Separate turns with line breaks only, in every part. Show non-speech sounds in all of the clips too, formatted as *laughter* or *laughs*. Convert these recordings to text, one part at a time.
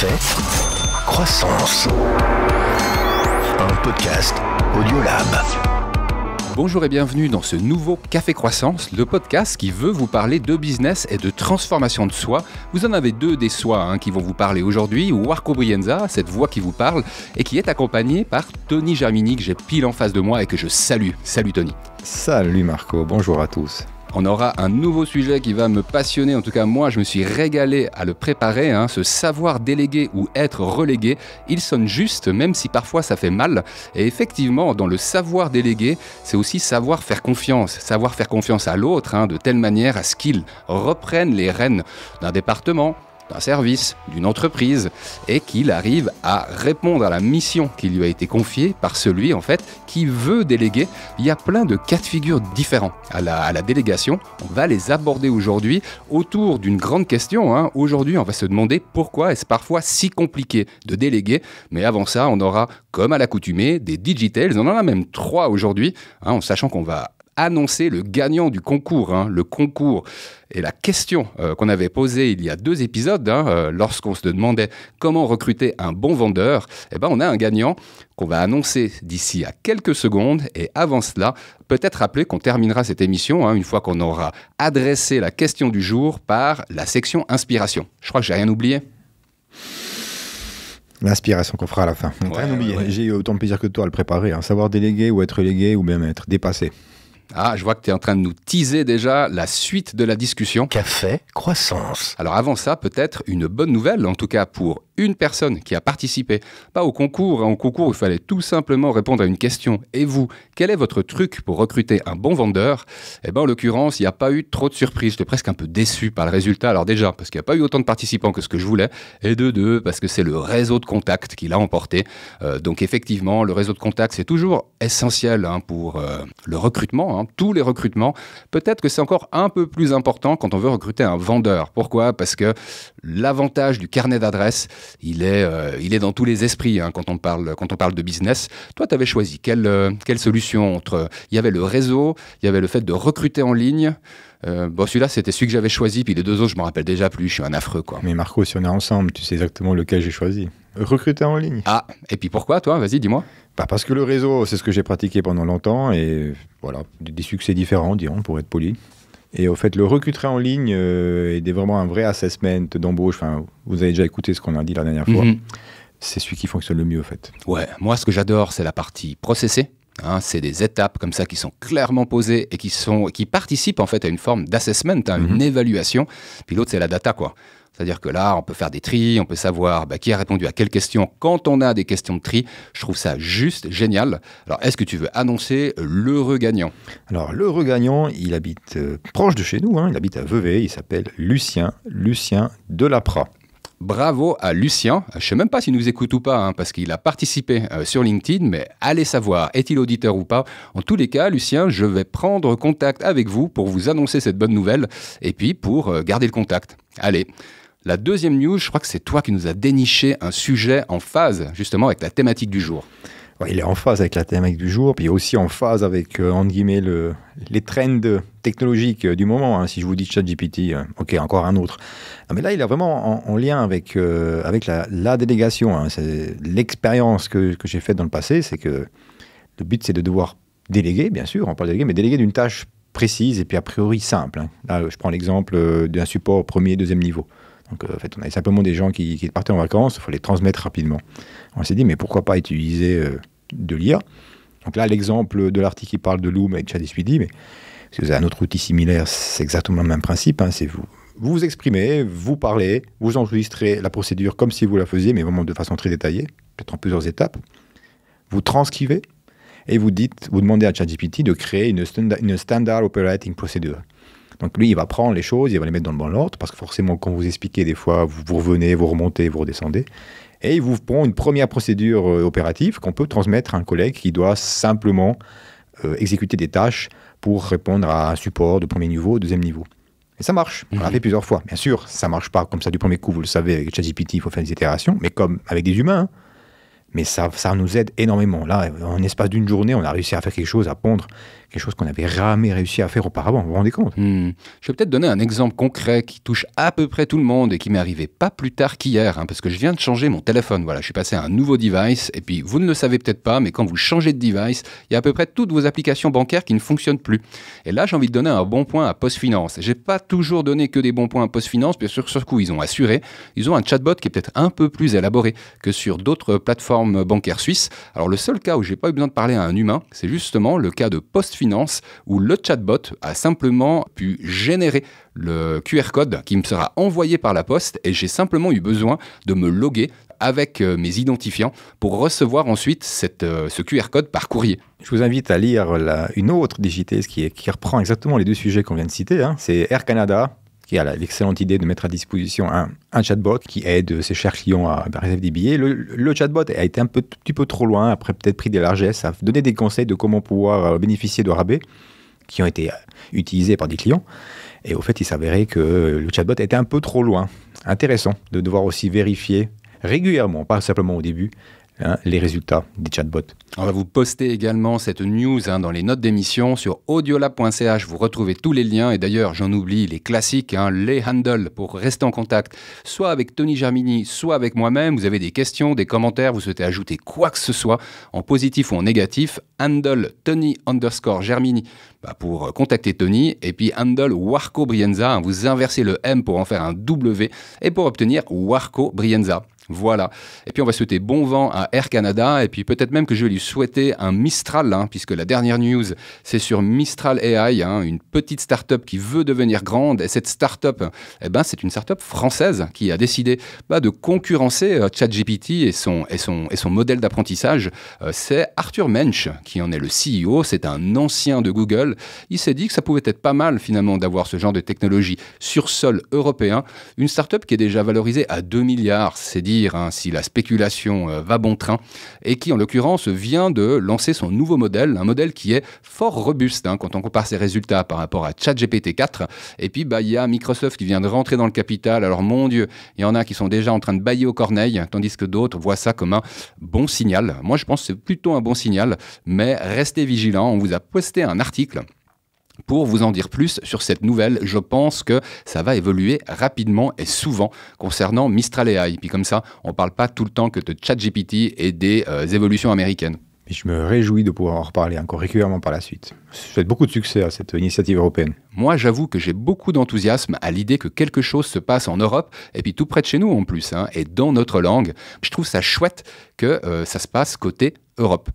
Faites Croissance.
Un podcast Audiolab. Bonjour et bienvenue dans ce nouveau Café Croissance, le podcast qui veut vous parler de business et de transformation de soi. Vous en avez deux des soi hein, qui vont vous parler aujourd'hui, Warco Brienza, cette voix qui vous parle, et qui est accompagnée par Tony Germini que j'ai pile en face de moi et que je salue. Salut Tony. Salut Marco, bonjour à tous. On aura un nouveau sujet qui va me passionner. En tout cas, moi, je me suis régalé à le préparer. Hein. Ce savoir déléguer ou être relégué, il sonne juste, même si parfois ça fait mal. Et effectivement, dans le savoir déléguer, c'est aussi savoir faire confiance, savoir faire confiance à l'autre, hein, de telle manière à ce qu'il reprenne les rênes d'un département, d'un service, d'une entreprise, et qu'il arrive à répondre à la mission qui lui a été confiée par celui en fait qui veut déléguer. Il y a plein de cas de figure différents à la, délégation. On va les aborder aujourd'hui autour d'une grande question. Hein. Aujourd'hui, on va se demander pourquoi est-ce parfois si compliqué de déléguer. Mais avant ça, on aura, comme à l'accoutumée, des digitales. On en a même trois aujourd'hui, hein, en sachant qu'on va annoncer le gagnant du concours. Hein. Le concours et la question euh, qu'on avait posée il y a deux épisodes, hein, euh, lorsqu'on se demandait comment recruter un bon vendeur. Eh ben, on a un gagnant qu'on va annoncer d'ici à quelques secondes. Et avant cela, peut-être rappeler qu'on terminera cette émission, hein, une fois qu'on aura adressé la question du jour, par la section inspiration. Je crois que j'ai rien oublié.
L'inspiration qu'on fera à la fin. J'ai eu autant de plaisir que toi à le préparer. Savoir déléguer ou être légué ou même être dépassé.
Ah, je vois que tu es en train de nous teaser déjà la suite de la discussion. Café, croissance. Alors avant ça, peut-être une bonne nouvelle, en tout cas pour une personne qui a participé, pas au concours. Au concours, il fallait tout simplement répondre à une question. Et vous, quel est votre truc pour recruter un bon vendeur Eh bien, en l'occurrence, il n'y a pas eu trop de surprises. J'étais presque un peu déçu par le résultat. Alors déjà, parce qu'il n'y a pas eu autant de participants que ce que je voulais. Et de deux, parce que c'est le réseau de contact qui l'a emporté. Euh, donc effectivement, le réseau de contacts, c'est toujours essentiel hein, pour euh, le recrutement, hein. tous les recrutements. Peut-être que c'est encore un peu plus important quand on veut recruter un vendeur. Pourquoi Parce que l'avantage du carnet d'adresses, euh, il est, dans tous les esprits hein, quand, on parle, de business. Toi, tu avais choisi euh, quelle, solution entre. Il y avait le réseau, il y avait le fait de recruter en ligne. Euh, bon, celui-là, c'était celui que j'avais choisi, puis les deux autres, je me rappelle déjà plus, je suis un affreux, quoi.
Mais Marco, si on est ensemble, tu sais exactement lequel j'ai choisi. Recruter en ligne.
Ah, et puis pourquoi, toi Vas-y, dis-moi.
Bah parce que le réseau, c'est ce que j'ai pratiqué pendant longtemps, et voilà, des succès différents, disons, pour être poli. Et au fait, le recrutement en ligne euh, est vraiment un vrai assessment d'embauche. Enfin, vous avez déjà écouté ce qu'on a dit la dernière fois. Mhm. C'est celui qui
fonctionne le mieux, au fait. Ouais, moi, ce que j'adore, c'est la partie processée. Hein, c'est des étapes comme ça qui sont clairement posées et qui, sont, qui participent en fait à une forme d'assessment, à mhm. une évaluation. Puis l'autre, c'est la data, quoi. C'est-à-dire que là, on peut faire des tris, on peut savoir bah, qui a répondu à quelle question. Quand on a des questions de tri, je trouve ça juste génial. Alors, est-ce que tu veux annoncer l'heureux gagnant Alors, l'heureux gagnant, il habite euh, proche de chez nous, hein. il habite à Vevey, il s'appelle Lucien, Lucien Delapra. Bravo à Lucien. Je ne sais même pas s'il nous écoute ou pas, hein, parce qu'il a participé euh, sur LinkedIn, mais allez savoir, est-il auditeur ou pas En tous les cas, Lucien, je vais prendre contact avec vous pour vous annoncer cette bonne nouvelle et puis pour euh, garder le contact. Allez, la deuxième news, je crois que c'est toi qui nous a déniché un sujet en phase justement avec la thématique du jour. il est en phase avec la thématique du jour, puis aussi en phase avec, euh, entre
guillemets, les trends technologiques euh, du moment. Hein. Si je vous dis ChatGPT, euh, ok, encore un autre. mais là, il est vraiment en, lien avec, avec la, délégation. Hein. L'expérience que, j'ai faite dans le passé, c'est que le but, c'est de devoir déléguer, bien sûr, on parle de déléguer, mais déléguer d'une tâche précise et puis a priori simple. Hein. Là, je prends l'exemple d'un support premier, deuxième niveau. Donc euh, en fait, on avait simplement des gens qui, partaient en vacances, il fallait transmettre rapidement. On s'est dit, mais pourquoi pas utiliser euh, de l'IA Donc là, l'exemple de l'article qui parle de Loom et de ChatGPT, mais si vous avez un autre outil similaire, c'est exactement le même principe. Hein, c'est vous, vous exprimez, vous parlez, vous enregistrez la procédure comme si vous la faisiez, mais vraiment de façon très détaillée, peut-être en plusieurs étapes. Vous transcrivez et vous dites, vous demandez à ChatGPT de créer une, une standard operating procedure. Donc lui, il va prendre les choses, il va les mettre dans le bon ordre, parce que forcément, quand vous expliquez des fois, vous, revenez, vous remontez, vous redescendez. Et il vous prend une première procédure euh, opérative qu'on peut transmettre à un collègue qui doit simplement euh, exécuter des tâches pour répondre à un support de premier niveau, deuxième niveau. Et ça marche. On l'a mhm. fait plusieurs fois. Bien sûr, ça marche pas comme ça du premier coup, vous le savez, avec ChatGPT, il faut faire des itérations, mais comme avec des humains. Hein, mais ça, ça nous aide énormément. Là, en espace d'une journée, on a réussi à faire quelque chose, à pondre quelque
chose qu'on n'avait jamais réussi à faire auparavant. Vous vous rendez compte hmm. Je vais peut-être donner un exemple concret qui touche à peu près tout le monde et qui m'est arrivé pas plus tard qu'hier, hein, parce que je viens de changer mon téléphone. Voilà, je suis passé à un nouveau device, et puis vous ne le savez peut-être pas, mais quand vous changez de device, il y a à peu près toutes vos applications bancaires qui ne fonctionnent plus. Et là, j'ai envie de donner un bon point à PostFinance. J'ai pas toujours donné que des bons points à PostFinance, bien sûr, sur ce coup, ils ont assuré. Ils ont un chatbot qui est peut-être un peu plus élaboré que sur d'autres plateformes bancaire suisse. Alors le seul cas où j'ai pas eu besoin de parler à un humain, c'est justement le cas de PostFinance où le chatbot a simplement pu générer le QR code qui me sera envoyé par la poste et j'ai simplement eu besoin de me loguer avec euh, mes identifiants pour recevoir ensuite cette, euh, ce QR code par courrier. Je vous invite à lire une autre
digitée qui, qui, reprend exactement les deux sujets qu'on vient de citer. Hein. C'est Air Canada qui a l'excellente idée de mettre à disposition un, chatbot qui aide ses chers clients à réserver des billets. Le, chatbot a été un peu, petit peu trop loin, après peut-être pris des largesses, a donné des conseils de comment pouvoir euh, bénéficier de rabais qui ont été euh, utilisés par des clients. Et au fait, il s'avérait que le chatbot était un peu trop loin. Intéressant de devoir aussi vérifier régulièrement, pas simplement au début, Hein, les résultats des chatbots.
On va vous poster également cette news hein, dans les notes d'émission sur audiolab.ch. Vous retrouvez tous les liens et d'ailleurs, j'en oublie les classiques, hein, les handles pour rester en contact, soit avec Tony Germini, soit avec moi-même. Vous avez des questions, des commentaires, vous souhaitez ajouter quoi que ce soit, en positif ou en négatif. Handle Tony underscore Germini bah, pour contacter Tony et puis handle Warco Brienza. vous inversez le M pour en faire un W et pour obtenir Warco Brienza. Voilà. Et puis on va souhaiter bon vent à Air Canada et puis peut-être même que je vais lui souhaiter un Mistral, hein, puisque la dernière news, c'est sur Mistral AI, hein, une petite start-up qui veut devenir grande. Et cette start-up, eh ben, c'est une start-up française qui a décidé bah, de concurrencer euh, ChatGPT et son, et, son, et son modèle d'apprentissage. Euh, c'est Arthur Mensch qui en est le CEO, c'est un ancien de Google. Il s'est dit que ça pouvait être pas mal finalement d'avoir ce genre de technologie sur sol européen. Une start-up qui est déjà valorisée à 2 milliards, c'est dit Hein, si la spéculation euh, va bon train, et qui en l'occurrence vient de lancer son nouveau modèle, un modèle qui est fort robuste hein, quand on compare ses résultats par rapport à ChatGPT 4. Et puis bah, il y a Microsoft qui vient de rentrer dans le capital. Alors mon Dieu, il y en a qui sont déjà en train de bailler aux corneilles, tandis que d'autres voient ça comme un bon signal. Moi je pense que c'est plutôt un bon signal, mais restez vigilants, on vous a posté un article pour vous en dire plus sur cette nouvelle. Je pense que ça va évoluer rapidement et souvent concernant Mistral AI. Puis comme ça, on ne parle pas tout le temps que de ChatGPT et des euh, évolutions américaines. je me réjouis de pouvoir en reparler encore régulièrement par la suite. Je souhaite beaucoup de succès à cette initiative européenne. Moi, j'avoue que j'ai beaucoup d'enthousiasme à l'idée que quelque chose se passe en Europe, et puis tout près de chez nous en plus, hein, et dans notre langue. Je trouve ça chouette que euh, ça se passe côté Europe.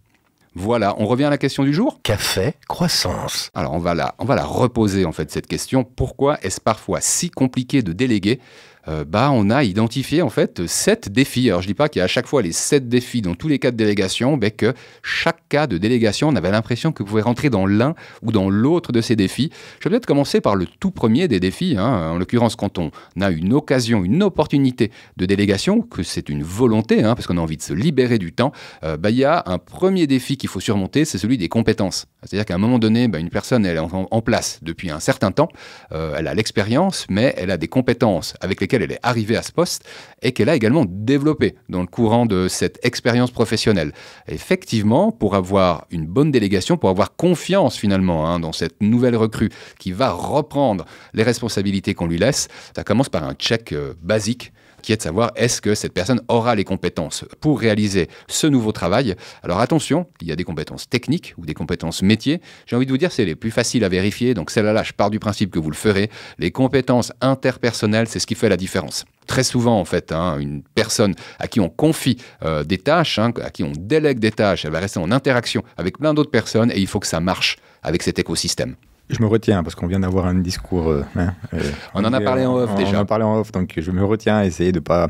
Voilà, on revient à la question du jour. Café, croissance. Alors on va la, on va la reposer en fait cette question. Pourquoi est-ce parfois si compliqué de déléguer euh, bah, on a identifié en fait sept défis. Alors je ne dis pas qu'il y a à chaque fois les sept défis dans tous les cas de délégation, mais que chaque cas de délégation, on avait l'impression que vous pouvez rentrer dans l'un ou dans l'autre de ces défis. Je vais peut-être commencer par le tout premier des défis. Hein. En l'occurrence, quand on a une occasion, une opportunité de délégation, que c'est une volonté, hein, parce qu'on a envie de se libérer du temps, euh, bah, il y a un premier défi qu'il faut surmonter, c'est celui des compétences. C'est-à-dire qu'à un moment donné, bah, une personne, elle est en, place depuis un certain temps, euh, elle a l'expérience, mais elle a des compétences avec lesquelles elle est arrivée à ce poste et qu'elle a également développé dans le courant de cette expérience professionnelle. Effectivement, pour avoir une bonne délégation, pour avoir confiance finalement hein, dans cette nouvelle recrue qui va reprendre les responsabilités qu'on lui laisse, ça commence par un check euh, basique qui est de savoir est-ce que cette personne aura les compétences pour réaliser ce nouveau travail. Alors attention, il y a des compétences techniques ou des compétences métiers. J'ai envie de vous dire, c'est les plus faciles à vérifier. Donc celle-là, je pars du principe que vous le ferez. Les compétences interpersonnelles, c'est ce qui fait la différence. Très souvent, en fait, hein, une personne à qui on confie euh, des tâches, hein, à qui on délègue des tâches, elle va rester en interaction avec plein d'autres personnes et il faut que ça marche avec cet écosystème
je me retiens parce qu'on vient d'avoir un discours. Euh, hein, euh, on, en a parlé en, off déjà. On en a parlé en off, donc je me retiens essayer de pas.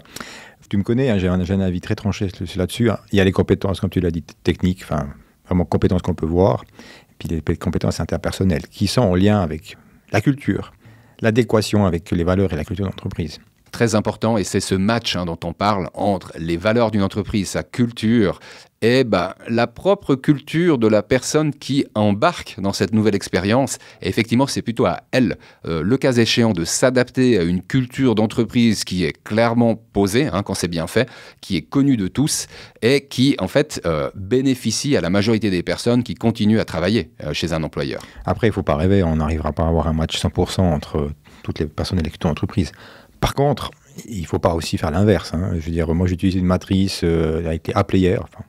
Tu me connais, hein, j'ai un, avis très tranché là-dessus. Hein. Il y a les compétences, comme tu l'as dit, techniques, enfin, vraiment compétences qu'on peut voir, et puis les compétences interpersonnelles qui sont en lien avec la culture, l'adéquation avec les valeurs et la culture d'entreprise
très important et c'est ce match dont on parle entre les valeurs d'une entreprise, sa culture et eh bah, ben, la propre culture de la personne qui embarque dans cette nouvelle expérience. effectivement, c'est plutôt à elle, euh, le cas échéant, de s'adapter à une culture d'entreprise qui est clairement posée, hein, quand c'est bien fait, qui est connue de tous et qui, en fait, euh, bénéficie à la majorité des personnes qui continuent à travailler euh, chez un employeur. Après, il ne faut pas
rêver, on n'arrivera pas à avoir un match 100% entre toutes les personnes et les entreprises. Par contre, il ne faut pas aussi faire l'inverse. Hein. Je veux dire, moi j'utilise une matrice, elle a été enfin,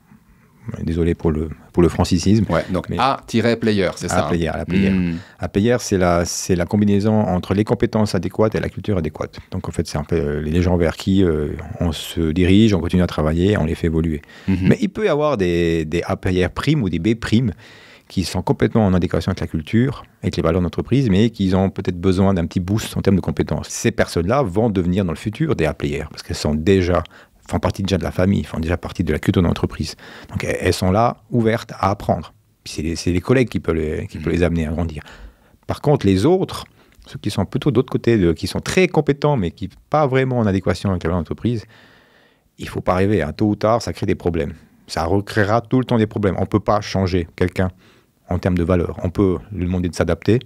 Désolé pour le, pour le francicisme. Ouais, donc
A-player, c'est ça A-player, hmm.
player, c'est la, la combinaison entre les compétences adéquates et la culture adéquate. Donc en fait, c'est un peu les gens vers qui euh, on se dirige, on continue à travailler, on les fait évoluer. Mhm. Mais il peut y avoir des, des A player primes ou des B primes qui sont complètement en adéquation avec la culture, avec les valeurs d'entreprise, mais qui ont peut-être besoin d'un petit boost en termes de compétences. Ces personnes-là vont devenir dans le futur des A-players, parce qu'elles sont déjà font partie déjà de la famille, font déjà partie de la culture d'entreprise. Donc elles sont là, ouvertes à apprendre. C'est les, collègues qui peuvent les, qui mhm. les amener à grandir. Par contre, les autres, ceux qui sont plutôt d'autre côté, qui sont très compétents, mais qui pas vraiment en adéquation avec la l'entreprise, il faut pas rêver. Un hein. Tôt ou tard, ça crée des problèmes. Ça recréera tout le temps des problèmes. On ne peut pas changer quelqu'un en termes de valeurs. On peut lui
demander de s'adapter,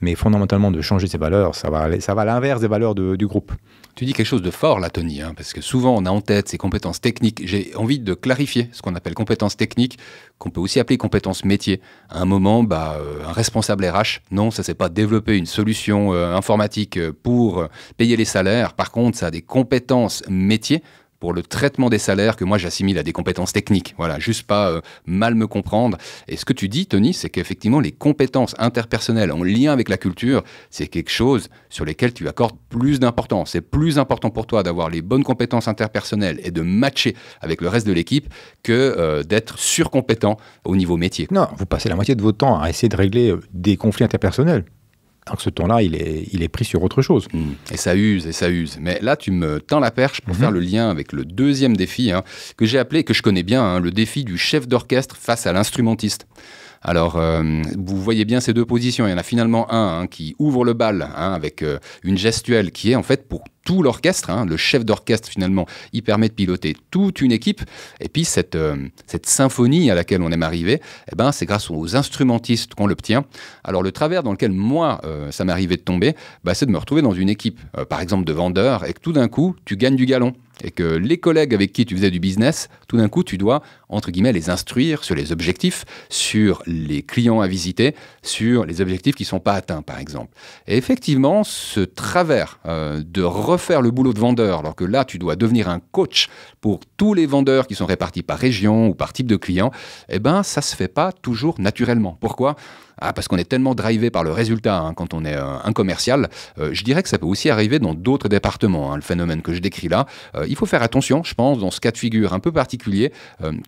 mais fondamentalement, de changer ses valeurs, ça va, ça va à l'inverse des valeurs du groupe. Tu dis quelque chose de fort là, Tony, hein, parce que souvent on a en tête ces compétences techniques. J'ai envie de clarifier ce qu'on appelle compétences techniques, qu'on peut aussi appeler compétences métiers. À un moment, bah, euh, un responsable RH, non, ça c'est pas développer une solution euh, informatique euh, pour payer les salaires. Par contre, ça a des compétences métiers pour le traitement des salaires que moi j'assimile à des compétences techniques. Voilà, juste pas euh, mal me comprendre. Et ce que tu dis, Tony, c'est qu'effectivement, les compétences interpersonnelles en lien avec la culture, c'est quelque chose sur lesquelles tu accordes plus d'importance. C'est plus important pour toi d'avoir les bonnes compétences interpersonnelles et de matcher avec le reste de l'équipe que euh, d'être surcompétent au niveau métier. Non, vous passez la moitié de votre temps à essayer de régler euh, des conflits interpersonnels. Alors ce temps-là, il est, il est pris sur autre chose. Hmm. Et ça use, et ça use. Mais là, tu me tends la perche pour mhm. faire le lien avec le deuxième défi hein, que j'ai appelé, que je connais bien, hein, le défi du chef d'orchestre face à l'instrumentiste. Alors, euh, vous voyez bien ces deux positions. Il y en a finalement un hein, qui ouvre le bal avec euh, une gestuelle qui est en fait pour tout l'orchestre, hein, le chef d'orchestre finalement, il permet de piloter toute une équipe. Et puis cette, euh, cette symphonie à laquelle on aime arriver, eh ben, c'est grâce aux instrumentistes qu'on l'obtient. Alors le travers dans lequel moi, euh, ça m'arrivait de tomber, bah, c'est de me retrouver dans une équipe, euh, par exemple de vendeurs, et que tout d'un coup, tu gagnes du galon. Et que les collègues avec qui tu faisais du business, tout d'un coup, tu dois, entre guillemets, les instruire sur les objectifs, sur les clients à visiter, sur les objectifs qui ne sont pas atteints, par exemple. Et effectivement, ce travers de refaire le boulot de vendeur, alors que là, tu dois devenir un coach pour tous les vendeurs qui sont répartis par région ou par type de client, eh ben, ça se fait pas toujours naturellement. Pourquoi ah, parce qu'on est tellement drivé par le résultat hein, quand on est euh, un commercial, euh, je dirais que ça peut aussi arriver dans d'autres départements, hein, le phénomène que je décris là. Euh, il faut faire attention, je pense, dans ce cas de figure un peu particulier,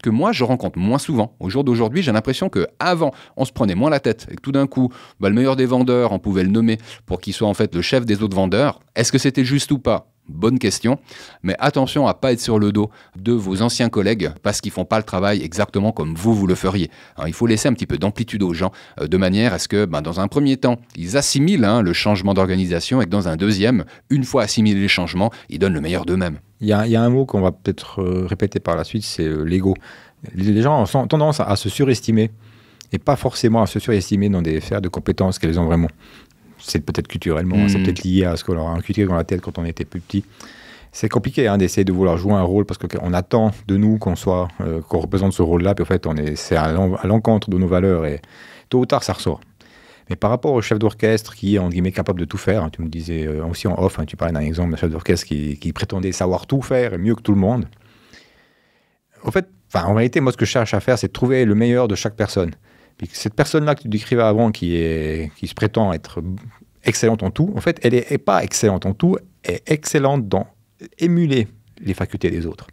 que moi je rencontre moins souvent. Au jour d'aujourd'hui, j'ai l'impression que avant, on se prenait moins la tête et tout d'un coup, bah, le meilleur des vendeurs, on pouvait le nommer pour qu'il soit en fait le chef des autres vendeurs. Est-ce que c'était juste ou pas Bonne question, mais attention à pas être sur le dos de vos anciens collègues parce qu'ils font pas le travail exactement comme vous vous le feriez. Hein, il faut laisser un petit peu d'amplitude aux gens euh, de manière à ce que, ben, dans un premier temps, ils assimilent hein, le changement d'organisation et que dans un deuxième, une fois assimilés les changements, ils donnent le meilleur d'eux-mêmes. Il y, a un mot qu'on va peut-être euh, répéter par la suite, c'est euh, l'ego.
Les gens ont tendance à, se surestimer et pas forcément à se surestimer dans des sphères de compétences qu'ils ont vraiment c'est peut-être culturellement, hein, c'est hmm. peut-être lié à ce qu'on leur a inculqué dans la tête quand on était plus petit. C'est compliqué hein, d'essayer de vouloir jouer un rôle parce qu'on attend de nous qu'on soit, euh, qu'on représente ce rôle-là, puis en fait, on est, c'est à l'encontre de nos valeurs et tôt ou tard, ça ressort. Mais par rapport au chef d'orchestre qui est guillemets capable de tout faire, hein, tu me disais euh, aussi en off, tu parlais d'un exemple d'un chef d'orchestre qui, prétendait savoir tout faire et mieux que tout le monde. En fait, en réalité, moi, ce que je cherche à faire, c'est de trouver le meilleur de chaque personne. Puis cette personne-là que tu décrivais avant, qui, est, qui se prétend être excellente en tout, en fait, elle n'est pas excellente en tout, elle est
excellente dans émuler les facultés des autres.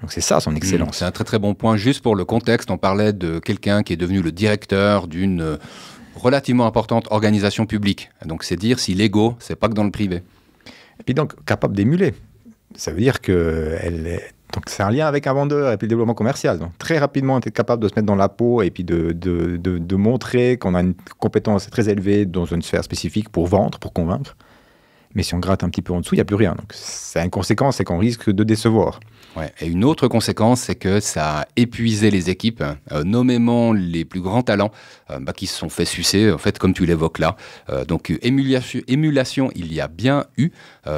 Donc c'est ça son hmm. excellence. c'est un très très bon point. Juste pour le contexte, on parlait de quelqu'un qui est devenu le directeur d'une euh, relativement importante organisation publique. Donc c'est dire si l'ego, c'est pas que dans le privé. Et puis donc capable d'émuler. Ça veut dire qu'elle est donc c'est un lien avec un vendeur et puis le développement commercial.
Donc très rapidement, être capable de se mettre dans la peau et puis de, de, de, montrer qu'on a une compétence très élevée dans une sphère spécifique pour vendre, pour convaincre. Mais si on gratte un petit peu en dessous, il n'y a plus rien.
Donc c'est une conséquence, c'est qu'on risque de décevoir. Ouais. Et une autre conséquence, c'est que ça a épuisé les équipes, euh, nommément les plus grands talents euh, bah, qui se sont fait sucer, en fait, comme tu l'évoques là. Euh, donc émulation, émulation, il y a bien eu,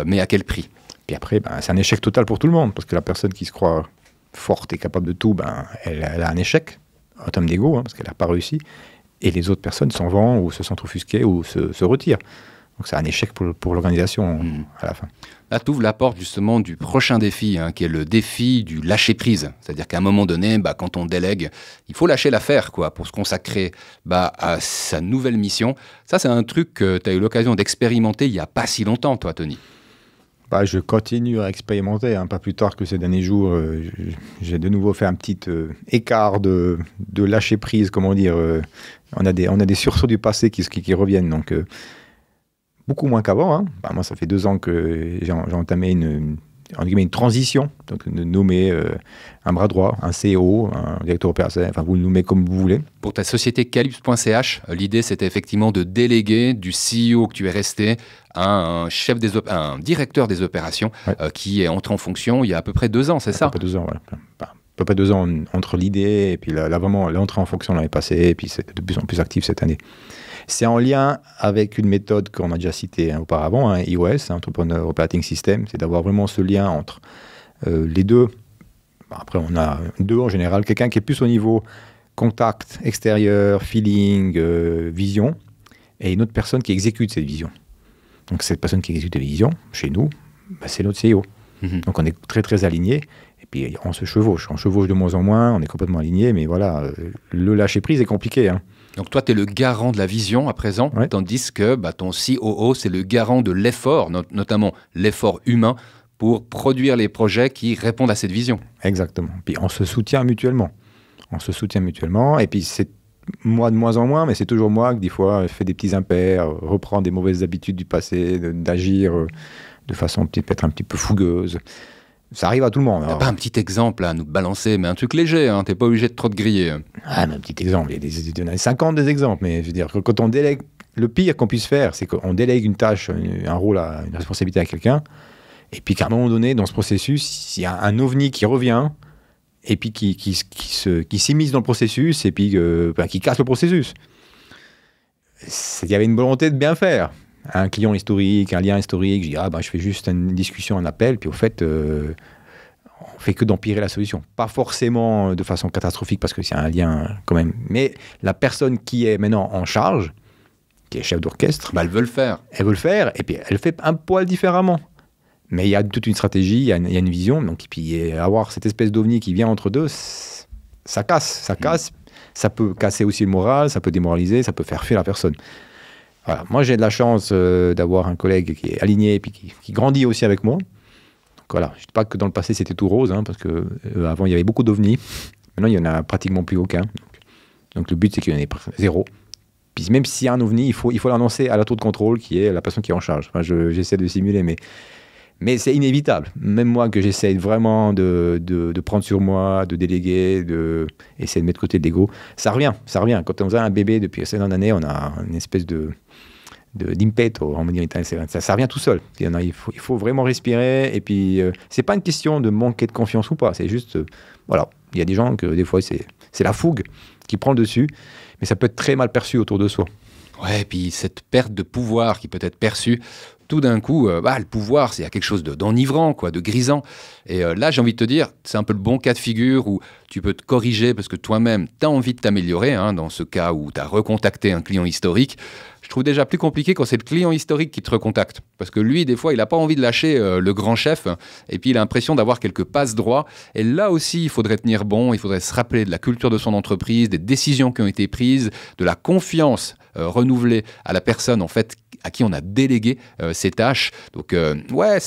mais à quel prix puis après, ben, c'est un échec total pour tout le monde, parce que la personne qui se croit forte et capable de tout, ben,
elle, a un échec, en termes d'ego, hein, parce qu'elle n'a pas réussi. Et les autres personnes s'en vont, ou se
sentent offusquées, ou se, retirent. Donc c'est un échec pour, l'organisation hmm. à la fin. Là, tu ouvres la porte justement du prochain défi, hein, qui est le défi du lâcher-prise. C'est-à-dire qu'à un moment donné, bah, quand on délègue, il faut lâcher l'affaire quoi, pour se consacrer bah, à sa nouvelle mission. Ça, c'est un truc que tu as eu l'occasion d'expérimenter il n'y a pas si longtemps, toi, Tony
bah, je continue à expérimenter. Hein. Pas plus tard que ces derniers jours, euh, j'ai de nouveau fait un petit euh, écart de, de, lâcher prise, comment dire. Euh. on, a des, on a des sursauts du passé qui, qui, reviennent. Donc, beaucoup moins qu'avant. Hein. Bah, moi, ça fait deux ans que j'ai entamé une, une, transition. Donc, de nommer un bras droit, un CEO, un directeur opérationnel. Enfin, vous le nommez comme vous voulez.
Pour ta société Calypse.ch, l'idée, c'était effectivement de déléguer du CEO que tu es resté un chef des un directeur des opérations euh, qui est entré en fonction il y a à peu près deux ans, c'est ça À peu près deux ans, voilà. à peu près deux ans
entre l'idée et puis là, vraiment l'entrée en fonction l'année passée et puis c'est de plus en plus actif cette année. C'est en lien avec une méthode qu'on a déjà citée hein, auparavant, EOS, hein, e iOS, Entrepreneur Operating System, c'est d'avoir vraiment ce lien entre euh, les deux. Après, on a deux en général, quelqu'un qui est plus au niveau contact extérieur, feeling, euh, vision, et une autre personne qui exécute cette vision. Donc cette personne qui exécute des visions, chez nous, bah, c'est notre CEO. Mhm. Donc on est très très aligné. Et puis on se chevauche. On chevauche de moins en moins, on est complètement aligné. Mais voilà, euh, le lâcher prise est compliqué. Hein.
Donc toi, tu es le garant de la vision à présent, tandis que bah, ton CEO c'est le garant de l'effort, notamment l'effort humain, pour produire les projets qui répondent à cette vision. Exactement. Puis on se soutient mutuellement.
On se soutient mutuellement. Et puis c'est moi de moins en moins, mais c'est toujours moi qui, des fois, fait des petits impairs, reprend des mauvaises habitudes du passé, d'agir euh, de, façon peut-être
un petit peu fougueuse. Ça arrive à tout le monde. T'as hein. pas un petit exemple à nous balancer, mais un truc léger, hein, t'es pas obligé de trop te griller. Ah, mais un petit exemple, il y en a 50 des exemples, mais je veux dire, que quand on délègue,
le pire qu'on puisse faire, c'est qu'on délègue une tâche, un rôle, à, une responsabilité à quelqu'un, et puis qu'à un moment donné, dans ce processus, il y a un ovni qui revient, et puis qui, qui, se, dans le processus et puis euh, bah, qui casse le processus. Il y avait une volonté de bien faire. Un client historique, un lien historique, je dis ah ben, je fais juste une discussion, un appel, puis au fait on euh, on fait que d'empirer la solution. Pas forcément euh, de façon catastrophique parce que c'est un lien quand même, mais la personne qui est maintenant en charge, qui est chef d'orchestre, bah, elle veut le faire. Elle veut le faire et puis elle fait un poil différemment. Mais il y a toute une stratégie, il y a une, vision. Donc, et puis, avoir cette espèce d'ovni qui vient entre deux, ça casse, ça mm. casse. Ça peut casser aussi le moral, ça peut démoraliser, ça peut faire fuir la personne. Voilà. Moi, j'ai de la chance euh, d'avoir un collègue qui est aligné et puis qui, grandit aussi avec moi. Donc, voilà. Je ne dis pas que dans le passé, c'était tout rose, hein, parce que euh, avant il y avait beaucoup d'ovnis. Maintenant, il n'y en a pratiquement plus aucun. Donc, le but, c'est qu'il y en ait zéro. Puis même s'il y a un ovni, il faut l'annoncer il faut à la tour de contrôle qui est la personne qui est en charge. J'essaie de simuler, mais mais c'est inévitable. Même moi, que j'essaye vraiment de, de, prendre sur moi, de déléguer, de essayer de mettre de côté l'ego, ça revient, ça revient. Quand on a un bébé depuis un d'années, on a une espèce de d'impeto, on va dire ça, ça revient tout seul. Il, a, il, faut, il faut, vraiment respirer. Et puis, euh, c'est pas une question de manquer de confiance ou pas. C'est juste, euh, voilà, il y a des gens que des
fois, c'est la fougue qui prend le dessus, mais ça peut être très mal perçu autour de soi. Ouais, et puis cette perte de pouvoir qui peut être perçue tout d'un coup, euh, bah, le pouvoir, c'est quelque chose d'enivrant, quoi, de grisant. Et euh, là, j'ai envie de te dire, c'est un peu le bon cas de figure où tu peux te corriger parce que toi-même, tu as envie de t'améliorer. Hein, dans ce cas où tu as recontacté un client historique, je trouve déjà plus compliqué quand c'est le client historique qui te recontacte. Parce que lui, des fois, il n'a pas envie de lâcher euh, le grand chef. Et puis, il a l'impression d'avoir quelques passes droits. Et là aussi, il faudrait tenir bon. Il faudrait se rappeler de la culture de son entreprise, des décisions qui ont été prises, de la confiance euh, Renouveler à la personne en fait à qui on a délégué ces euh, tâches. Donc euh, ouais,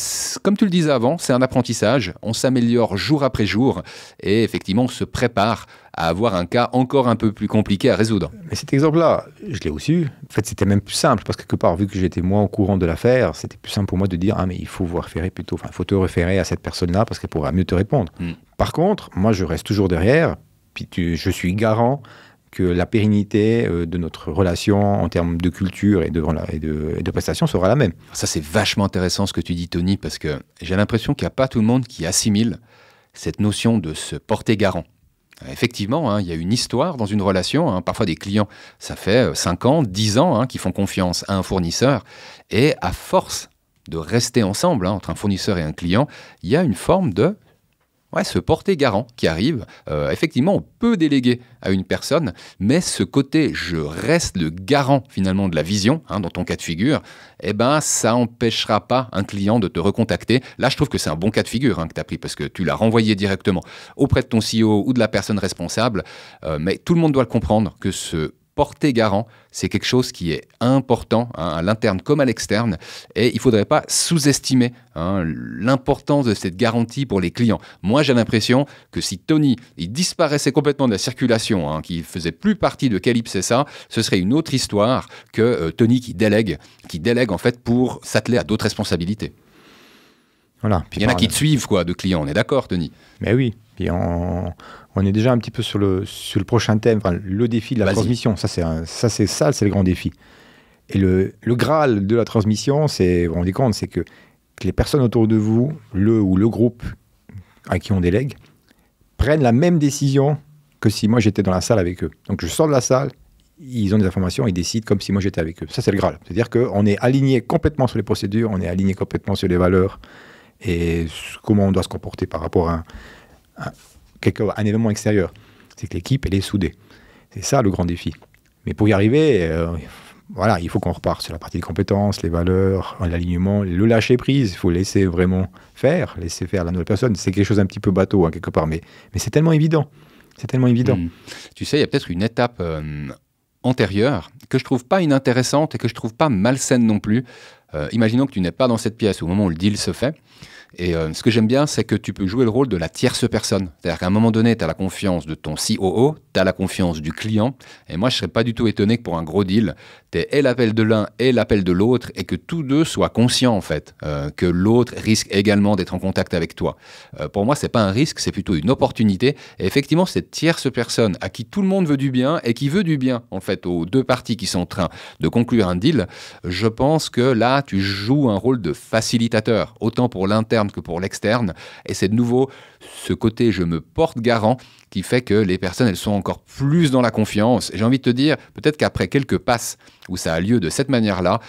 comme tu le disais avant, c'est un apprentissage. On s'améliore jour après jour et effectivement on se prépare à avoir un cas encore un peu plus compliqué à résoudre.
Mais cet exemple-là, je l'ai aussi En fait, c'était même plus simple parce que quelque part, vu que j'étais moins au courant de l'affaire, c'était plus simple pour moi de dire ah mais il faut vous plutôt, enfin, faut te référer à cette personne-là parce qu'elle pourra mieux te répondre. Hmm. Par contre, moi, je reste toujours derrière. Puis je suis garant que la pérennité euh, de notre relation en termes de
culture et de, prestations sera la même. Ça, c'est vachement intéressant ce que tu dis, Tony, parce que j'ai l'impression qu'il n'y a pas tout le monde qui assimile cette notion de se porter garant. Euh, effectivement, hein, il y a une histoire dans une relation. Hein. parfois, des clients, ça fait 5 euh, ans, 10 ans qui hein, qu'ils font confiance à un fournisseur. Et à force de rester ensemble, entre un fournisseur et un client, il y a une forme de ouais, porté garant qui arrive. Euh, effectivement, on peut déléguer à une personne, mais ce côté je reste le garant finalement de la vision, hein, dans ton cas de figure, eh ben, ça empêchera pas un client de te recontacter. Là, je trouve que c'est un bon cas de figure hein, que tu as pris parce que tu l'as renvoyé directement auprès de ton CEO ou de la personne responsable. Euh, mais tout le monde doit le comprendre que ce porter garant, c'est quelque chose qui est important hein, à l'interne comme à l'externe et il ne faudrait pas sous-estimer hein, l'importance de cette garantie pour les clients. Moi, j'ai l'impression que si Tony disparaissait complètement de la circulation, hein, qu'il faisait plus partie de Calypse et ça, ce serait une autre histoire que euh, Tony qui délègue, qui délègue en fait pour s'atteler à d'autres responsabilités. Voilà. il y en a qui te suivent, quoi, de clients, on est d'accord, Tony Mais oui. Puis on, on est déjà un petit
peu sur le, prochain thème, le défi de la transmission. Ça, c'est ça, c'est ça, c'est le grand défi. Et le, le graal de la transmission, c'est, vous dit compte, c'est que, les personnes autour de vous, le ou le groupe à qui on délègue, prennent la même décision que si moi j'étais dans la salle avec eux. Donc je sors de la salle, ils ont des informations, ils décident comme si moi j'étais avec eux. Ça, c'est le graal. C'est-à-dire qu'on est aligné complètement sur les procédures, on est aligné complètement sur les valeurs et comment on doit se comporter par rapport à, un, à quelque, un événement extérieur. C'est que l'équipe, elle est soudée. C'est ça le grand défi. Mais pour y arriver, euh, voilà, il faut qu'on repart sur la partie des compétences, les valeurs, l'alignement, le lâcher prise. Il faut laisser vraiment faire, laisser faire la nouvelle personne. C'est quelque chose un petit peu bateau, hein, quelque part, mais, mais c'est tellement évident. C'est
tellement évident. Hmm. Tu sais, il y a peut-être une étape euh, antérieure que je trouve pas inintéressante et que je trouve pas malsaine non plus. Euh, imaginons que tu n'es pas dans cette pièce au moment où le deal se fait. Et euh, ce que j'aime bien, c'est que tu peux jouer le rôle de la tierce personne. C'est-à-dire qu'à un moment donné, tu as la confiance de ton COO, tu as la confiance du client. Et moi, je serais pas du tout étonné que pour un gros deal, tu aies l'appel de l'un et l'appel de l'autre et que tous deux soient conscients, en fait, euh, que l'autre risque également d'être en contact avec toi. Euh, pour moi, c'est pas un risque, c'est plutôt une opportunité. Et effectivement, cette tierce personne à qui tout le monde veut du bien et qui veut du bien, en fait, aux deux parties qui sont en train de conclure un deal, je pense que là, tu joues un rôle de facilitateur, autant pour l'interne que pour l'externe. Et c'est de nouveau ce côté je me porte garant qui fait que les personnes, elles sont encore plus dans la confiance. J'ai envie de te dire, peut-être qu'après quelques passes où ça a lieu de cette manière-là,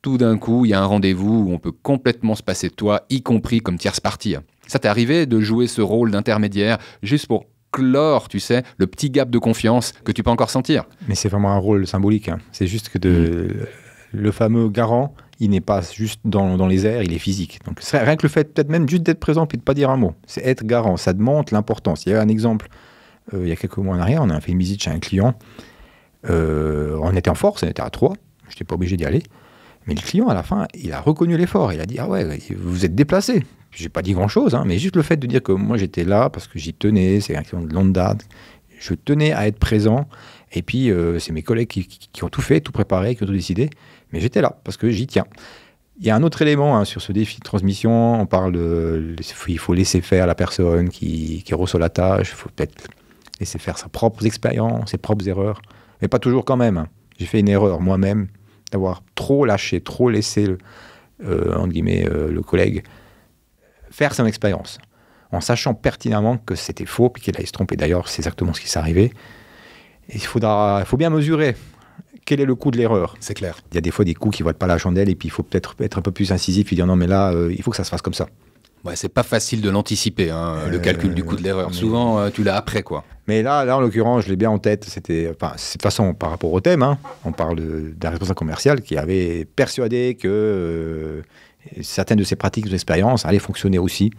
tout d'un coup, il y a un rendez-vous où on peut complètement se passer de toi, y compris comme tierce partie. Ça t'est arrivé de jouer ce rôle d'intermédiaire juste pour clore, tu sais, le petit gap de confiance que tu peux encore sentir.
Mais c'est vraiment un rôle symbolique. Hein. C'est juste que mm. le fameux garant il n'est pas juste dans, les airs, il est physique. Donc rien que le fait peut-être même juste d'être présent puis de pas dire un mot, c'est être garant, ça demande l'importance. Il y a un exemple, euh, il y a quelques mois en arrière, on a fait une visite chez un client, euh, on était en force, on était à trois, je n'étais pas obligé d'y aller, mais le client à la fin, il a reconnu l'effort, il a dit ah ouais, vous êtes déplacé. J'ai pas dit grand chose, hein, mais juste le fait de dire que moi j'étais là parce que j'y tenais, c'est un client de longue date, je tenais à être présent et puis, euh, c'est mes collègues qui, qui, ont tout fait, tout préparé, qui ont tout décidé. Mais j'étais là, parce que j'y tiens. Il y a un autre élément hein, sur ce défi de transmission. On parle de. Il faut laisser faire la personne qui, qui reçoit la tâche. Il faut peut-être laisser faire sa propre expérience, ses propres erreurs. Mais pas toujours quand même. Hein. J'ai fait une erreur moi-même d'avoir trop lâché, trop laissé, le, euh, entre guillemets, euh, le collègue faire son expérience. En sachant pertinemment que c'était faux, puis qu'il allait se tromper. D'ailleurs, c'est exactement ce qui s'est arrivé. il faudra, faut bien mesurer quel est le coût de l'erreur. C'est clair. Il y a des fois des coups qui ne valent pas la chandelle et puis il faut peut-être être un peu plus incisif et dire non, mais là, euh, il faut que ça se fasse comme ça.
Ouais, c'est pas facile de l'anticiper, hein, le euh, calcul du coût de l'erreur. Souvent, euh, tu l'as après, quoi. Mais là,
là en l'occurrence, je l'ai bien en tête. C'était, enfin, de toute façon, par rapport au thème, hein, on parle d'un responsable commercial qui avait persuadé que certaines de ses pratiques, de expériences allaient fonctionner aussi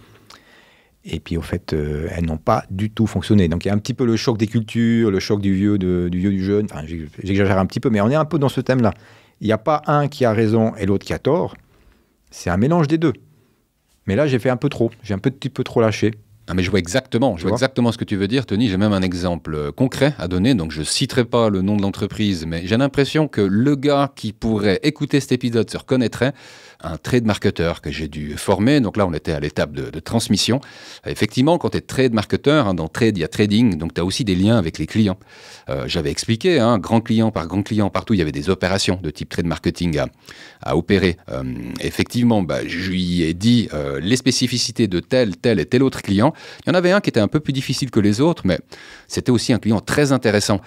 et puis au fait, euh, elles n'ont pas du tout fonctionné. Donc il y a un petit peu le choc des cultures, le choc du vieux, du, vieux du jeune. Enfin, j'exagère un petit peu, mais on est un peu dans ce thème-là. Il n'y a pas un qui a raison et l'autre qui a tort. C'est un mélange des deux. Mais là, j'ai fait un peu trop. J'ai un petit peu trop lâché.
mais je vois exactement, je vois exactement ce que tu veux dire, Tony. J'ai même un exemple euh, concret à donner, donc je citerai pas le nom de l'entreprise, mais j'ai l'impression que le gars qui pourrait écouter cet épisode se reconnaîtrait un trade marketeur que j'ai dû former. Donc là, on était à l'étape de, transmission. Effectivement, quand tu es trade marketeur, hein, dans trade, il y a trading, donc tu as aussi des liens avec les clients. Euh, j'avais expliqué, hein, grand client par grand client, partout, il y avait des opérations de type trade marketing à, opérer. Euh, effectivement, bah, je lui ai dit euh, les spécificités de tel, tel et tel autre client. Il y en avait un qui était un peu plus difficile que les autres, mais c'était aussi un client très intéressant.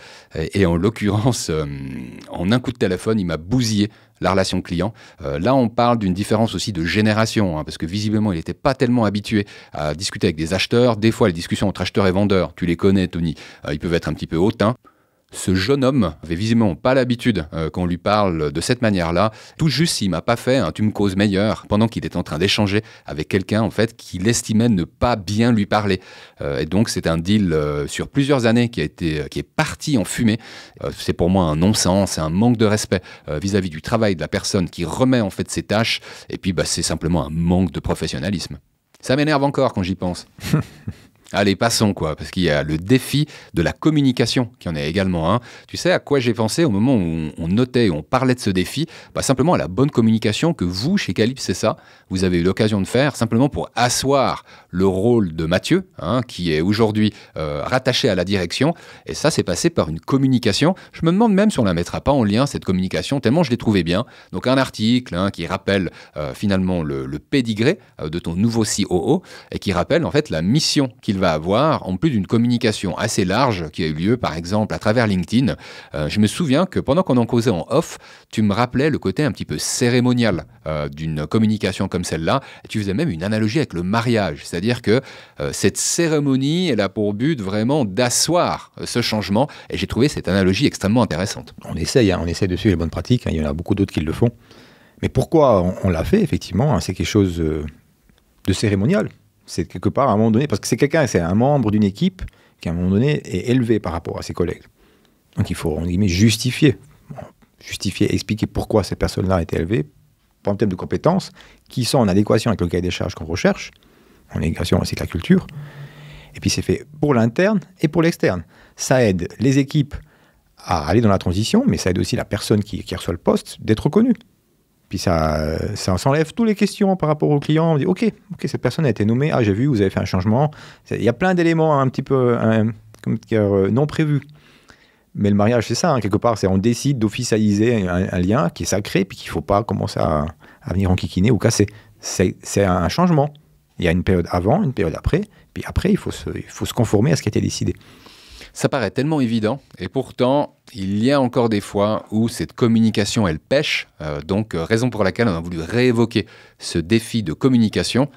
et en l'occurrence, en un coup de téléphone, il m'a bousillé la relation client. Euh, là, on parle d'une différence aussi de génération, hein, parce que visiblement, il n'était pas tellement habitué à discuter avec des acheteurs. Des fois, les discussions entre acheteurs et vendeurs, tu les connais, Tony, euh, ils peuvent être un petit peu hautains. Ce jeune homme avait visiblement pas l'habitude euh, qu'on lui parle de cette manière-là. Tout juste, il m'a pas fait un tu me causes meilleur pendant qu'il était en train d'échanger avec quelqu'un en fait qu'il estimait ne pas bien lui parler. Euh, et donc c'est un deal euh, sur plusieurs années qui a été qui est parti en fumée. c'est pour moi un non-sens, c'est un manque de respect vis-à-vis du travail de la personne qui remet en fait ses tâches. Et puis bah, c'est simplement un manque de professionnalisme. Ça m'énerve encore quand j'y pense. *laughs* Allez, passons quoi, parce qu'il y a le défi de la communication qui en est également un. Tu sais à quoi j'ai pensé au moment où on notait, on parlait de ce défi bah, Simplement à la bonne communication que vous, chez Calypse, c'est ça, vous avez eu l'occasion de faire, simplement pour asseoir le rôle de Mathieu, hein, qui est aujourd'hui euh, rattaché à la direction. Et ça, c'est passé par une communication. Je me demande même si on la mettra pas en lien, cette communication, tellement je l'ai trouvée bien. Donc un article hein, qui rappelle euh, finalement le, le pédigré euh, de ton nouveau COO et qui rappelle en fait la mission qu'il va avoir, en plus d'une communication assez large qui a eu lieu, par exemple, à travers LinkedIn. Euh, je me souviens que pendant qu'on en causait en off, tu me rappelais le côté un petit peu cérémonial euh, d'une communication comme celle-là. Tu faisais même une analogie avec le mariage, c'est-à-dire que euh, cette cérémonie, elle a pour but vraiment d'asseoir ce changement. Et j'ai trouvé cette analogie extrêmement intéressante. On essaye, hein, on essaye de suivre les bonnes pratiques. Hein. il y en a beaucoup
d'autres qui le font. Mais pourquoi on, l'a fait, effectivement, hein? c'est quelque chose de cérémonial c'est quelque part à un moment donné, parce que c'est quelqu'un, c'est un membre d'une équipe qui à un moment donné est élevé par rapport à ses collègues. Donc il faut, en guillemets, justifier, justifier, expliquer pourquoi ces personnes-là étaient élevées, en thème de compétences, qui sont en adéquation avec le cahier des charges qu'on recherche, en adéquation aussi avec la culture. Et puis c'est fait pour l'interne et pour l'externe. Ça aide les équipes à aller dans la transition, mais ça aide aussi la personne qui, qui reçoit le poste d'être reconnue. Puis ça, ça s'enlève tous les questions par rapport au client. On dit, OK, ok, cette personne a été nommée. Ah, j'ai vu, vous avez fait un changement. Il y a plein d'éléments hein, un petit peu euh, non prévus. Mais le mariage, c'est ça, hein. quelque part. C'est on décide d'officialiser un, lien qui est sacré, puis qu'il ne faut pas commencer à, venir venir enquiquiner ou casser. C'est un changement. Il y a une période avant, une période après. Puis après, il il faut se conformer à ce qui a été décidé.
Ça paraît tellement évident, et pourtant, il y a encore des fois où cette communication, elle pêche, euh, donc euh, raison pour laquelle on a voulu réévoquer ce défi de communication.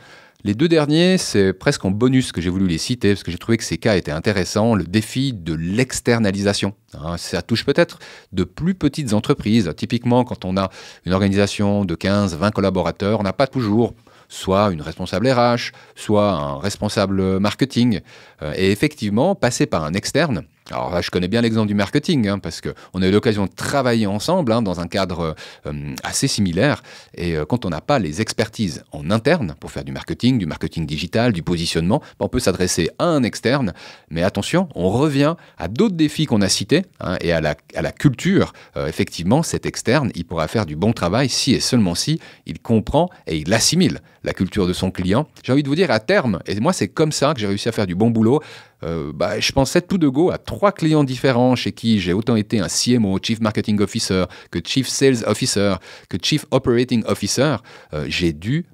Les deux derniers, c'est presque en bonus que j'ai voulu les citer, parce que j'ai trouvé que ces cas étaient intéressants. Le défi de l'externalisation. Hein, ça touche peut-être de plus petites entreprises. Typiquement, quand on a une organisation de 15, 20 collaborateurs, on n'a pas toujours soit une responsable RH, soit un responsable marketing. Euh, et effectivement, passer par un externe, alors je connais bien l'exemple du marketing, hein, parce qu'on a eu l'occasion de travailler ensemble hein, dans un cadre euh, assez similaire. Et euh, quand on n'a pas les expertises en interne pour faire du marketing, du marketing digital, du positionnement, ben, on peut s'adresser à un externe. Mais attention, on revient à d'autres défis qu'on a cités hein, et à la, culture. Euh, effectivement, cet externe, il pourra faire du bon travail si et seulement si il comprend et il assimile la culture de son client. J'ai envie de vous dire à terme, et moi c'est comme ça que j'ai réussi à faire du bon boulot, euh, bah, je pensais tout de go à trois clients différents chez qui j'ai autant été un CMO, Chief Marketing Officer, que Chief Sales Officer, que Chief Operating Officer. Euh, j'ai dû,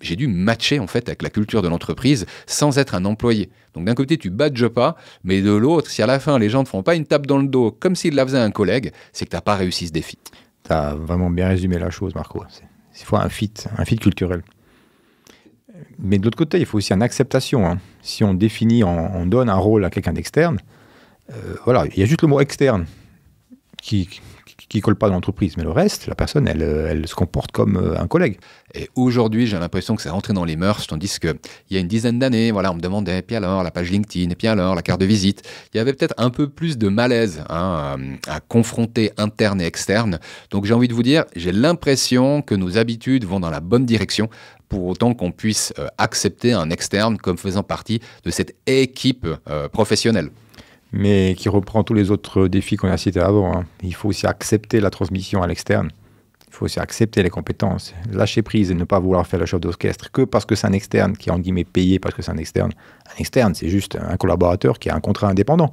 j'ai dû matcher en fait avec la culture de l'entreprise sans être un employé. Donc d'un côté, tu badges pas, mais de l'autre, si à la fin les gens ne font pas une tape dans le dos comme s'ils la faisaient à un collègue, c'est que tu n'as pas réussi ce défi. Tu as vraiment bien résumé la chose, Marco.
Il faut un fit, un fit culturel mais de l'autre côté, il faut aussi une acceptation. Hein. Si on définit, on, donne un rôle à quelqu'un d'externe, euh, voilà, il y a juste le mot externe qui, qui colle pas dans l'entreprise, mais le reste, la personne,
elle, euh, se comporte comme euh, un collègue. Et aujourd'hui, j'ai l'impression que c'est rentré dans les mœurs, tandis qu'il y a une dizaine d'années, voilà, on me demandait, et puis alors, la page LinkedIn, et puis alors, la carte de visite. Il y avait peut-être un peu plus de malaise hein, à confronter interne et externe. Donc j'ai envie de vous dire, j'ai l'impression que nos habitudes vont dans la bonne direction, pour autant qu'on puisse euh, accepter un externe comme faisant partie de cette équipe professionnelle mais
qui reprend tous les autres défis qu'on a cités avant. Hein. Il faut aussi accepter la transmission à l'externe. Il faut aussi accepter les compétences, lâcher prise et ne pas vouloir faire le chef d'orchestre que parce que c'est un externe qui est en
guillemets payé parce que c'est un externe. Un externe, c'est juste un collaborateur qui a un contrat indépendant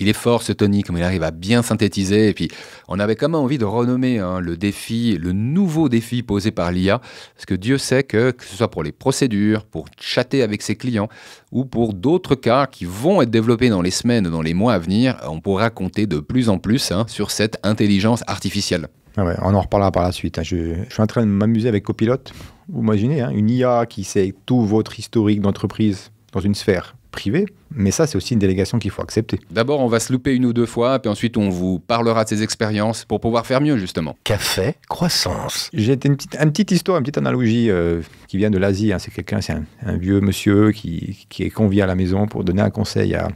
il est fort ce Tony, comme il arrive à bien synthétiser. Et puis, on avait quand même envie de renommer hein, le défi, le nouveau défi posé par l'IA, parce que Dieu sait que, que ce soit pour les procédures, pour chatter avec ses clients, ou pour d'autres cas qui vont être développés dans les semaines, dans les mois à venir, on pourra compter de plus en plus hein, sur cette intelligence artificielle.
Ah on en reparlera par la suite. Hein. Je, je, suis en train de m'amuser avec Copilote. Vous imaginez, une IA qui sait tout votre historique d'entreprise dans une sphère privé, mais ça, c'est aussi une délégation qu'il faut accepter.
D'abord, on va se louper une ou deux fois, puis ensuite, on vous parlera de ces expériences pour pouvoir faire mieux, justement. Café,
croissance. J'ai une petite, histoire, une petite analogie euh, qui vient de l'Asie. Hein. C'est quelqu'un, c'est un, vieux monsieur qui, est convié à la maison pour donner un conseil à,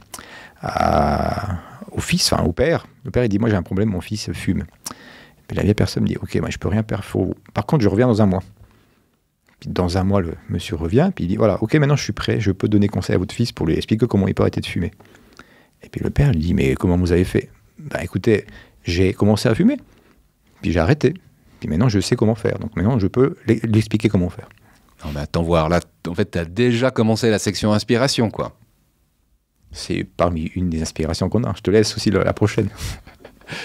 à, au fils, enfin au père. Le père, il dit Moi, j'ai un problème, mon fils fume. Puis la vieille personne me dit Ok, moi, je peux rien faire. Faut... Par contre, je reviens dans un mois dans un mois, le monsieur revient, puis il dit voilà, ok, maintenant je suis prêt, je peux donner conseil à votre fils pour lui expliquer comment il peut arrêter de fumer. Et puis le père lui dit mais comment vous avez fait Ben écoutez, j'ai commencé à fumer, puis j'ai arrêté, puis maintenant je sais comment faire, donc maintenant je peux l'expliquer expliquer comment faire.
Non mais attends voir, là, en fait, tu as déjà commencé la section inspiration, quoi. C'est parmi une des inspirations qu'on a.
Je te laisse aussi la prochaine.
*laughs*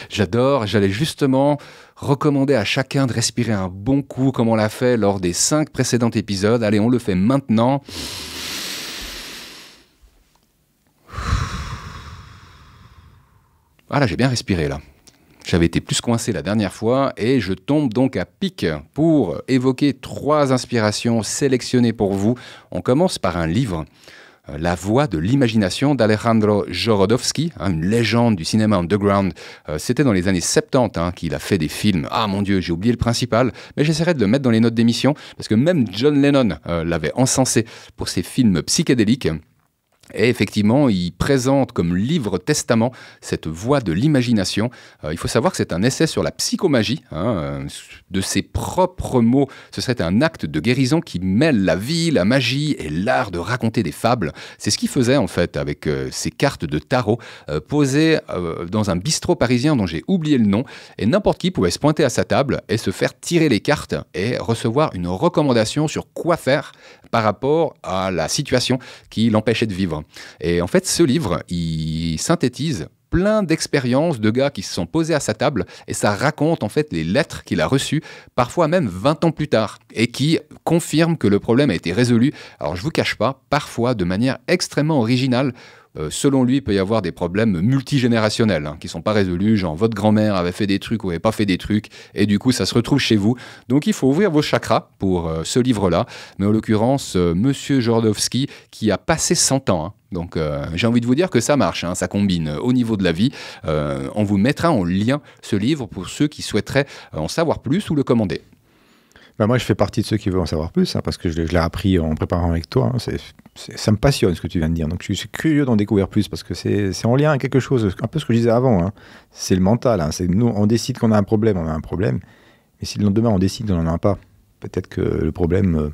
j'adore. J'allais justement recommander à chacun de respirer un bon coup comme on l'a fait lors des cinq précédents épisodes. Allez, on le fait maintenant. Voilà, ah j'ai bien respiré là. J'avais été plus coincé la dernière fois et je tombe donc à pic pour évoquer trois inspirations sélectionnées pour vous. On commence par un livre. Euh, la voix de l'imagination d'Alejandro Jorodowski, hein, une légende du cinéma underground. Euh, c'était dans les années 70 hein, qu'il a fait des films. Ah mon Dieu, j'ai oublié le principal, mais j'essaierai de le mettre dans les notes d'émission, parce que même John Lennon euh, l'avait encensé pour ses films psychédéliques. Et effectivement, il présente comme livre testament cette voie de l'imagination. Euh, il faut savoir que c'est un essai sur la psychomagie. Hein, euh, de ses propres mots, ce serait un acte de guérison qui mêle la vie, la magie et l'art de raconter des fables. C'est ce qu'il faisait en fait avec euh, ses cartes de tarot posées dans un bistrot parisien dont j'ai oublié le nom. Et n'importe qui pouvait se pointer à sa table et se faire tirer les cartes et recevoir une recommandation sur quoi faire par rapport à la situation qui l'empêchait de vivre. Et en fait, ce livre, il synthétise plein d'expériences de gars qui se sont posés à sa table et ça raconte en fait les lettres qu'il a reçues, parfois même 20 ans plus tard, et qui confirment que le problème a été résolu. Alors je vous cache pas, parfois de manière extrêmement originale, euh, selon lui, il peut y avoir des problèmes multigénérationnels hein, qui ne sont pas résolus, genre votre grand-mère avait fait des trucs ou n'avait pas fait des trucs, et du coup, ça se retrouve chez vous. Donc, il faut ouvrir vos chakras pour euh, ce livre-là. Mais en l'occurrence, M. Euh, Monsieur Jordowski, qui a passé 100 ans, hein. donc j'ai envie de vous dire que ça marche, hein, ça combine au niveau de la vie. on vous mettra en lien ce livre pour ceux qui souhaiteraient en savoir plus ou le commander.
Ben, moi, je fais partie de ceux qui veulent en savoir plus, hein, parce que je, l'ai appris en préparant avec toi. Hein. ça me passionne ce que tu viens de dire. Donc, je suis curieux d'en découvrir plus, parce que c'est en lien à quelque chose, un peu ce que je disais avant. Hein. C'est le mental. nous, on décide qu'on a un problème, on a un problème. Mais si le lendemain, on décide qu'on n'en a pas, peut-être que le problème. Euh,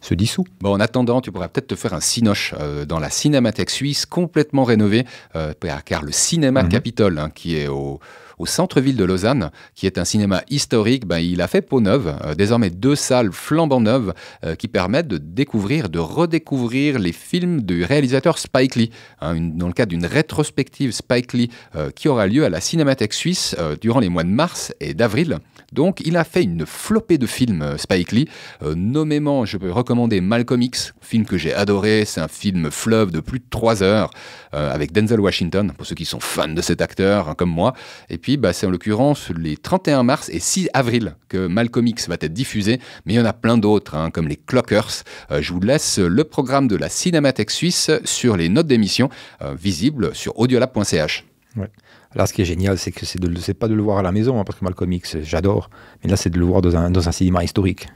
se dissout.
Bon, en attendant, tu pourrais peut-être te faire un cinoche euh, dans la Cinémathèque suisse, complètement rénovée, euh, car le cinéma mhm. Capitole, qui est au, au centre-ville de Lausanne, qui est un cinéma historique. Ben, il a fait peau neuve, euh, désormais deux salles flambant neuves euh, qui permettent de découvrir, de redécouvrir les films du réalisateur Spike Lee, hein, dans le cadre d'une rétrospective Spike Lee euh, qui aura lieu à la Cinémathèque suisse durant les mois de mars et d'avril. Donc il a fait une flopée de films Spike Lee, nommément je peux recommander Malcolm X, film que j'ai adoré, c'est un film fleuve de plus de trois heures avec Denzel Washington, pour ceux qui sont fans de cet acteur hein, comme moi, et puis, bah, c'est en l'occurrence les 31 mars et 6 avril que Malcolm X va être diffusé, mais il y en a plein d'autres, hein, comme les Clockers. Euh, je vous laisse le programme de la Cinémathèque suisse sur les notes d'émission, euh, visible sur audiolab.ch.
Ouais. Là, ce qui est génial, c'est que c'est pas de le voir à la maison, hein, parce que Malcolm j'adore, mais là, c'est de le voir dans un cinéma historique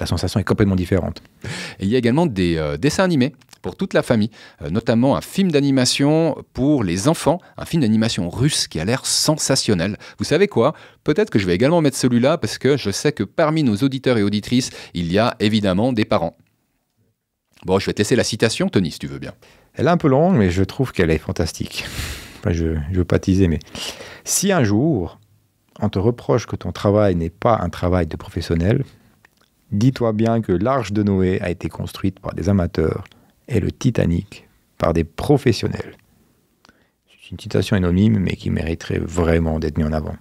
la sensation est complètement différente.
il y a également des euh, dessins animés pour toute la famille, euh, notamment un film d'animation pour les enfants, un film d'animation russe qui a l'air sensationnel. Vous savez quoi Peut-être que je vais également mettre celui-là parce que je sais que parmi nos auditeurs et auditrices, il y a évidemment des parents. Bon, je vais te laisser la citation, Tony, si tu veux bien. Elle est un peu longue, mais je trouve qu'elle est fantastique.
je veux pas mais si un jour on te reproche que ton travail n'est pas un travail de professionnel, Dis-toi bien que l'arche de Noé a été construite par des amateurs et le Titanic par des professionnels. C'est une
citation anonyme, mais qui mériterait vraiment d'être mise en avant.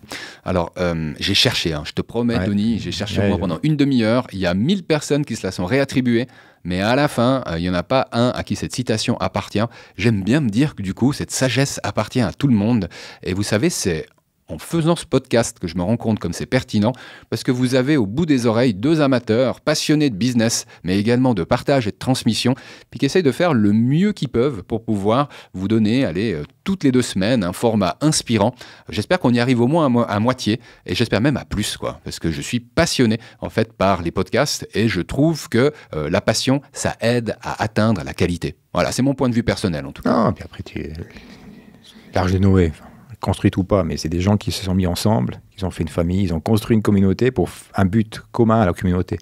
Alors, euh, j'ai cherché, hein. je te promets, Denis, j'ai cherché pendant une demi-heure. Il y a mille personnes qui se la sont réattribuées, mais à la fin, euh, il n'y en a pas un à qui cette citation appartient. J'aime bien me dire que du coup, cette sagesse appartient à tout le monde. Et vous savez, c'est en faisant ce podcast que je me rends compte comme c'est pertinent, parce que vous avez au bout des oreilles deux amateurs passionnés de business, mais également de partage et de transmission, puis qui essayent de faire le mieux qu'ils peuvent pour pouvoir vous donner, allez, euh, toutes les deux semaines, un format inspirant. J'espère qu'on y arrive au moins à, moitié, et j'espère même à plus, quoi, parce que je suis passionné, en fait, par les podcasts, et je trouve que euh, la passion, ça aide à atteindre la qualité. Voilà, c'est mon point de vue personnel, en tout cas. Non, ah, puis après, tu es large
de Noé. Enfin construite ou pas, mais c'est des gens qui se sont mis ensemble, ils ont fait une famille, ils ont construit une communauté pour un but commun à la communauté.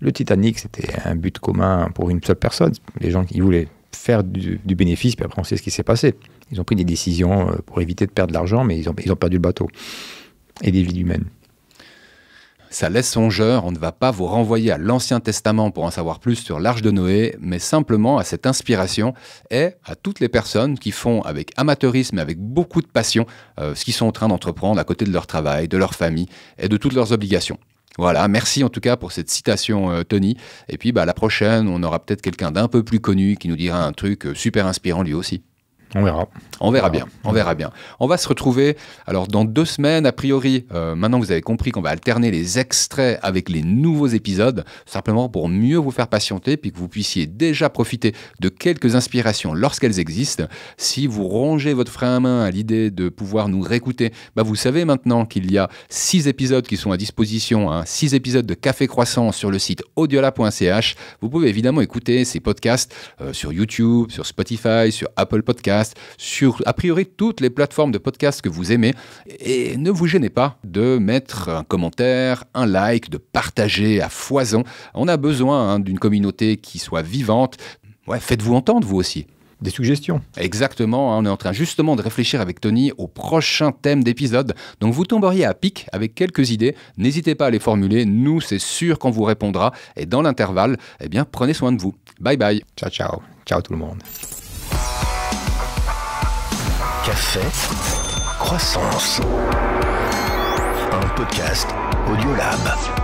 Le Titanic, c'était un but commun pour une seule personne. Les gens qui voulaient faire du, bénéfice, puis après on sait ce qui s'est passé. Ils ont pris des décisions
euh, pour éviter de perdre de l'argent, mais ils ont, ils ont perdu le bateau et des vies humaines. Ça laisse songeur, on ne va pas vous renvoyer à l'Ancien Testament pour en savoir plus sur l'Arche de Noé, mais simplement à cette inspiration et à toutes les personnes qui font avec amateurisme et avec beaucoup de passion euh, ce qu'ils sont en train d'entreprendre à côté de leur travail, de leur famille et de toutes leurs obligations. Voilà, merci en tout cas pour cette citation, euh, Tony. Et puis, bah, la prochaine, on aura peut-être quelqu'un d'un peu plus connu qui nous dira un truc euh, super inspirant lui aussi. On verra. On verra bien. On verra bien. On va se retrouver alors dans deux semaines a priori. Euh, maintenant vous avez compris qu'on va alterner les extraits avec les nouveaux épisodes, simplement pour mieux vous faire patienter puis que vous puissiez déjà profiter de quelques inspirations lorsqu'elles existent. Si vous rongez votre frein à main à l'idée de pouvoir nous réécouter, bah vous savez maintenant qu'il y a six épisodes qui sont à disposition, hein. six épisodes de Café Croissant sur le site audiola.ch. Vous pouvez évidemment écouter ces podcasts euh, sur YouTube, sur Spotify, sur Apple Podcasts sur a priori toutes les plateformes de podcast que vous aimez. Et ne vous gênez pas de mettre un commentaire, un like, de partager à foison. On a besoin hein, d'une communauté qui soit vivante. faites-vous entendre vous aussi des suggestions. Exactement, hein, on est en train justement de réfléchir avec Tony au prochain thème d'épisode. Donc vous tomberiez à pic avec quelques idées, n'hésitez pas à les formuler, nous c'est sûr qu'on vous répondra et dans l'intervalle, eh bien prenez soin de vous. Bye bye. Ciao ciao. Ciao tout le monde fait Croissance. Un podcast Audiolab.